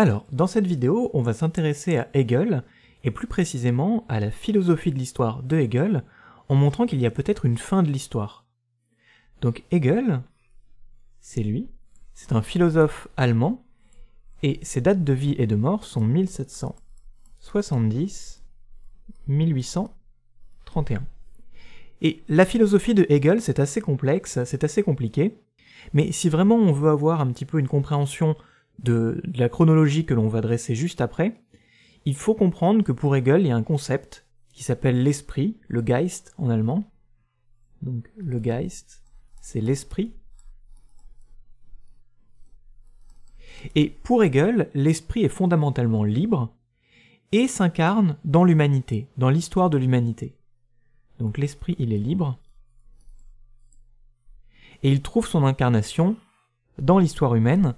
Alors, dans cette vidéo, on va s'intéresser à Hegel, et plus précisément à la philosophie de l'histoire de Hegel, en montrant qu'il y a peut-être une fin de l'histoire. Donc Hegel, c'est lui, c'est un philosophe allemand, et ses dates de vie et de mort sont 1770, 1831. Et la philosophie de Hegel, c'est assez complexe, c'est assez compliqué, mais si vraiment on veut avoir un petit peu une compréhension de, la chronologie que l'on va dresser juste après, il faut comprendre que pour Hegel, il y a un concept qui s'appelle l'esprit, le Geist en allemand. Donc le Geist, c'est l'esprit. Et pour Hegel, l'esprit est fondamentalement libre et s'incarne dans l'humanité, dans l'histoire de l'humanité. Donc l'esprit, il est libre. Et il trouve son incarnation dans l'histoire humaine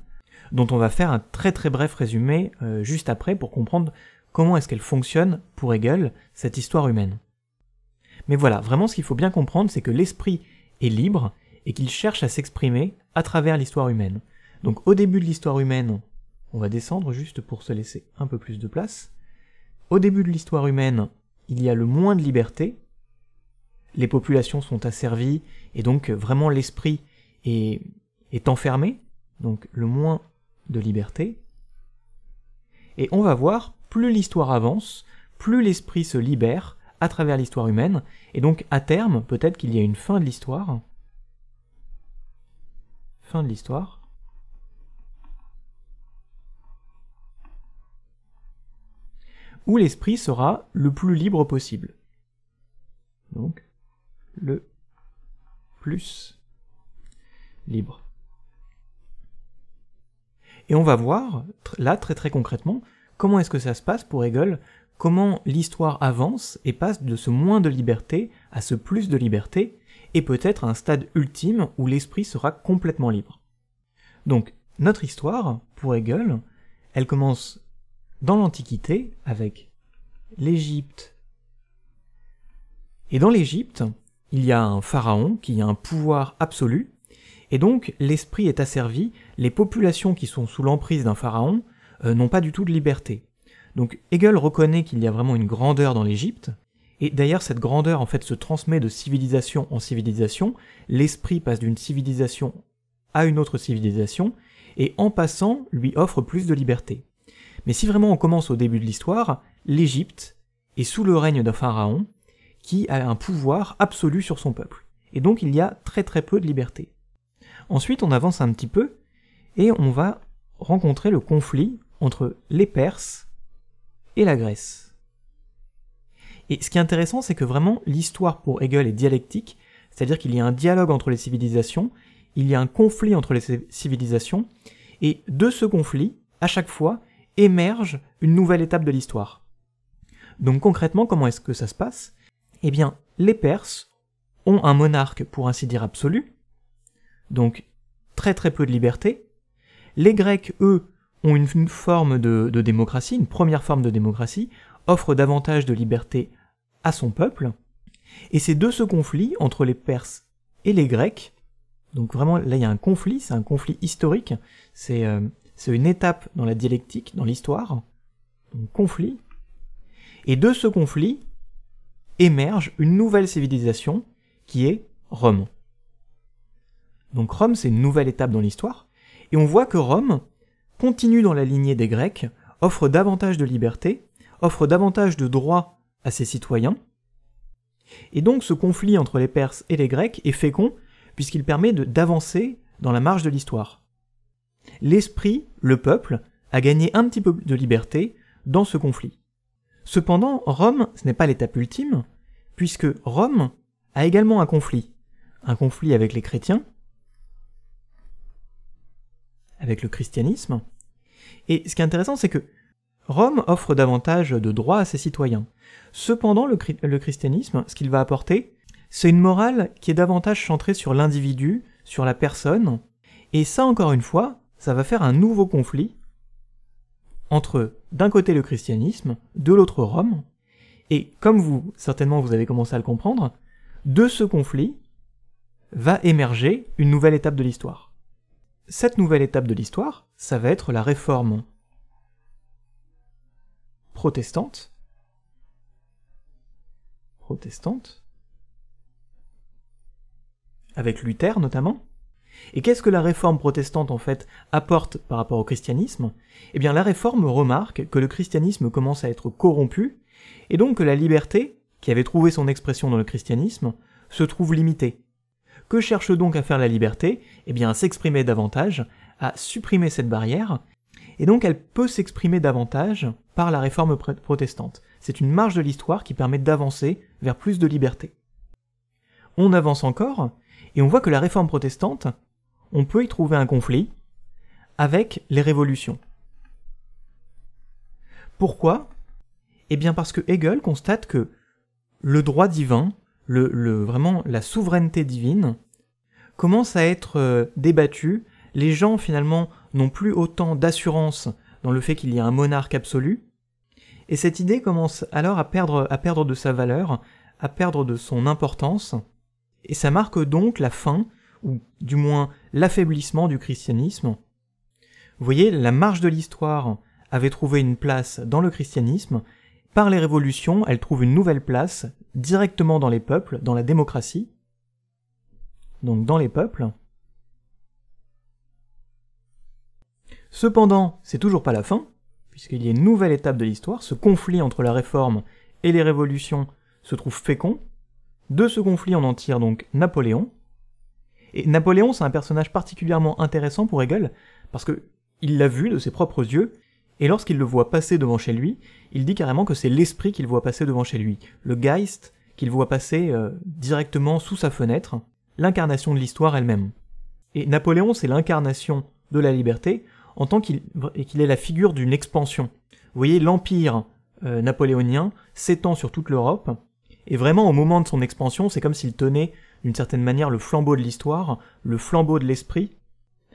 dont on va faire un très très bref résumé euh, juste après pour comprendre comment est-ce qu'elle fonctionne pour Hegel, cette histoire humaine. Mais voilà, vraiment ce qu'il faut bien comprendre, c'est que l'esprit est libre et qu'il cherche à s'exprimer à travers l'histoire humaine. Donc au début de l'histoire humaine, on va descendre juste pour se laisser un peu plus de place. Au début de l'histoire humaine, il y a le moins de liberté, les populations sont asservies, et donc euh, vraiment l'esprit est, est enfermé, donc le moins de liberté. Et on va voir, plus l'histoire avance, plus l'esprit se libère à travers l'histoire humaine, et donc à terme, peut-être qu'il y a une fin de l'histoire. Fin de l'histoire. où l'esprit sera le plus libre possible. Donc, le plus libre et on va voir, là, très très concrètement, comment est-ce que ça se passe pour Hegel, comment l'histoire avance et passe de ce moins de liberté à ce plus de liberté, et peut-être à un stade ultime où l'esprit sera complètement libre. Donc, notre histoire, pour Hegel, elle commence dans l'Antiquité avec l'Égypte. Et dans l'Égypte, il y a un pharaon qui a un pouvoir absolu, et donc l'esprit est asservi, les populations qui sont sous l'emprise d'un pharaon euh, n'ont pas du tout de liberté. Donc Hegel reconnaît qu'il y a vraiment une grandeur dans l'Égypte, et d'ailleurs cette grandeur en fait se transmet de civilisation en civilisation, l'esprit passe d'une civilisation à une autre civilisation, et en passant lui offre plus de liberté. Mais si vraiment on commence au début de l'histoire, l'Égypte est sous le règne d'un pharaon qui a un pouvoir absolu sur son peuple. Et donc il y a très très peu de liberté. Ensuite, on avance un petit peu et on va rencontrer le conflit entre les Perses et la Grèce. Et ce qui est intéressant, c'est que vraiment l'histoire pour Hegel est dialectique, c'est-à-dire qu'il y a un dialogue entre les civilisations, il y a un conflit entre les civilisations, et de ce conflit, à chaque fois, émerge une nouvelle étape de l'histoire. Donc concrètement, comment est-ce que ça se passe Eh bien, les Perses ont un monarque, pour ainsi dire, absolu, donc très très peu de liberté. Les Grecs, eux, ont une, forme de, démocratie, une première forme de démocratie, offrent davantage de liberté à son peuple, et c'est de ce conflit entre les Perses et les Grecs, donc vraiment là il y a un conflit, c'est un conflit historique, c'est euh, une étape dans la dialectique, dans l'histoire, donc conflit, et de ce conflit émerge une nouvelle civilisation qui est Rome. Donc Rome, c'est une nouvelle étape dans l'histoire. Et on voit que Rome continue dans la lignée des Grecs, offre davantage de liberté, offre davantage de droits à ses citoyens. Et donc ce conflit entre les Perses et les Grecs est fécond, puisqu'il permet d'avancer dans la marge de l'histoire. L'esprit, le peuple, a gagné un petit peu de liberté dans ce conflit. Cependant, Rome, ce n'est pas l'étape ultime, puisque Rome a également un conflit. Un conflit avec les chrétiens, avec le christianisme. Et ce qui est intéressant, c'est que Rome offre davantage de droits à ses citoyens. Cependant, le, christianisme, ce qu'il va apporter, c'est une morale qui est davantage centrée sur l'individu, sur la personne, et ça encore une fois, ça va faire un nouveau conflit entre d'un côté le christianisme, de l'autre Rome, et comme vous, certainement vous avez commencé à le comprendre, de ce conflit va émerger une nouvelle étape de l'histoire. Cette nouvelle étape de l'histoire, ça va être la réforme protestante, protestante, avec Luther notamment. Et qu'est-ce que la réforme protestante en fait apporte par rapport au christianisme Eh bien la réforme remarque que le christianisme commence à être corrompu, et donc que la liberté, qui avait trouvé son expression dans le christianisme, se trouve limitée. Que cherche donc à faire la liberté Eh bien à s'exprimer davantage, à supprimer cette barrière, et donc elle peut s'exprimer davantage par la réforme protestante. C'est une marge de l'histoire qui permet d'avancer vers plus de liberté. On avance encore, et on voit que la réforme protestante, on peut y trouver un conflit avec les révolutions. Pourquoi Eh bien parce que Hegel constate que le droit divin vraiment la souveraineté divine commence à être euh, débattue. Les gens finalement n'ont plus autant d'assurance dans le fait qu'il y a un monarque absolu, et cette idée commence alors à perdre, à perdre de sa valeur, à perdre de son importance, et ça marque donc la fin, ou du moins l'affaiblissement du christianisme. Vous voyez, la marche de l'histoire avait trouvé une place dans le christianisme, par les révolutions, elle trouve une nouvelle place directement dans les peuples, dans la démocratie, donc dans les peuples. Cependant, c'est toujours pas la fin, puisqu'il y a une nouvelle étape de l'histoire, ce conflit entre la réforme et les révolutions se trouve fécond. De ce conflit, on en tire donc Napoléon. Et Napoléon, c'est un personnage particulièrement intéressant pour Hegel, parce que il l'a vu de ses propres yeux, et lorsqu'il le voit passer devant chez lui, il dit carrément que c'est l'esprit qu'il voit passer devant chez lui, le Geist qu'il voit passer euh, directement sous sa fenêtre, l'incarnation de l'histoire elle-même. Et Napoléon, c'est l'incarnation de la liberté en tant qu'il est la figure d'une expansion. Vous voyez, l'empire euh, napoléonien s'étend sur toute l'Europe, et vraiment au moment de son expansion, c'est comme s'il tenait d'une certaine manière le flambeau de l'histoire, le flambeau de l'esprit,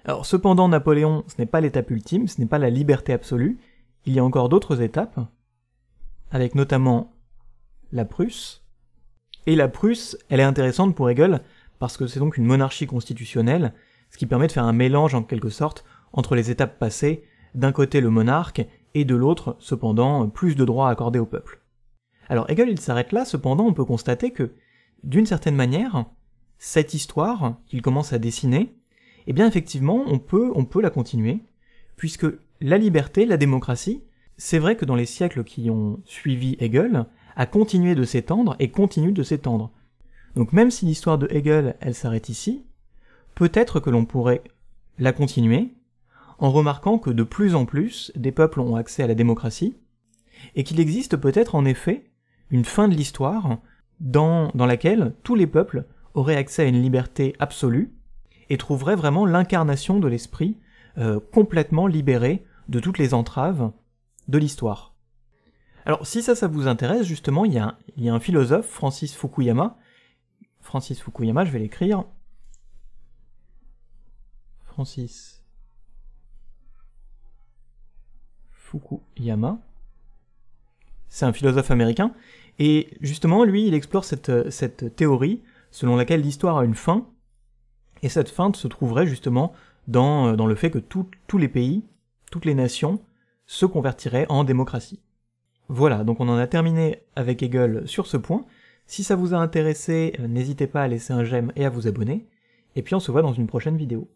alors cependant, Napoléon, ce n'est pas l'étape ultime, ce n'est pas la liberté absolue, il y a encore d'autres étapes, avec notamment la Prusse. Et la Prusse, elle est intéressante pour Hegel, parce que c'est donc une monarchie constitutionnelle, ce qui permet de faire un mélange en quelque sorte entre les étapes passées, d'un côté le monarque, et de l'autre, cependant, plus de droits accordés au peuple. Alors Hegel, il s'arrête là, cependant, on peut constater que, d'une certaine manière, cette histoire qu'il commence à dessiner, eh bien effectivement, on peut, on peut la continuer, puisque la liberté, la démocratie, c'est vrai que dans les siècles qui ont suivi Hegel, a continué de s'étendre et continue de s'étendre. Donc même si l'histoire de Hegel, elle s'arrête ici, peut-être que l'on pourrait la continuer en remarquant que de plus en plus des peuples ont accès à la démocratie, et qu'il existe peut-être en effet une fin de l'histoire dans, dans laquelle tous les peuples auraient accès à une liberté absolue, et trouverait vraiment l'incarnation de l'esprit euh, complètement libéré de toutes les entraves de l'histoire. Alors si ça, ça vous intéresse, justement, il y, a un, il y a un philosophe, Francis Fukuyama, Francis Fukuyama, je vais l'écrire, Francis Fukuyama, c'est un philosophe américain, et justement, lui, il explore cette théorie selon laquelle l'histoire a une fin, et cette feinte se trouverait justement dans, euh, le fait que tous les pays, toutes les nations, se convertiraient en démocratie. Voilà, donc on en a terminé avec Hegel sur ce point. Si ça vous a intéressé, euh, n'hésitez pas à laisser un j'aime et à vous abonner, et puis on se voit dans une prochaine vidéo.